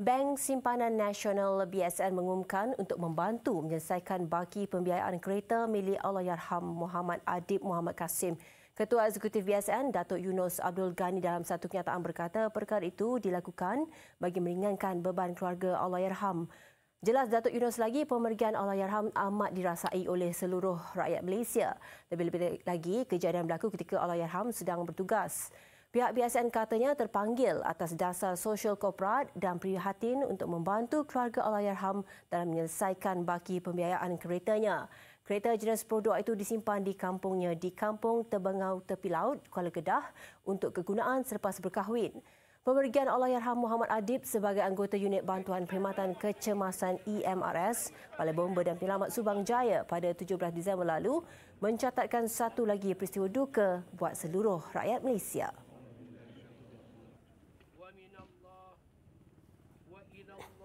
Bank Simpanan Nasional BSN mengumumkan untuk membantu menyelesaikan baki pembiayaan kereta milik Allahyarham Muhammad Adib Muhammad Kasim. Ketua Eksekutif BSN Datuk Yunus Abdul Ghani dalam satu kenyataan berkata perkara itu dilakukan bagi meringankan beban keluarga Allahyarham. Jelas Datuk Yunus lagi pemergian Allahyarham amat dirasai oleh seluruh rakyat Malaysia. Lebih-lebih lagi kejadian berlaku ketika Allahyarham sedang bertugas. Pihak BSN katanya terpanggil atas dasar sosial korporat dan prihatin untuk membantu keluarga Allahyarham dalam menyelesaikan baki pembiayaan keretanya. Kereta jenis produk itu disimpan di kampungnya di Kampung Tebengau Tepi Laut, Kuala Kedah untuk kegunaan selepas berkahwin. Pemergian Allahyarham Muhammad Adib sebagai anggota unit bantuan perkhidmatan kecemasan EMRS Balai Bomba dan Penyelamat Subang Jaya pada 17 Disember lalu mencatatkan satu lagi peristiwa duka buat seluruh rakyat Malaysia. ومن الله وإلى الله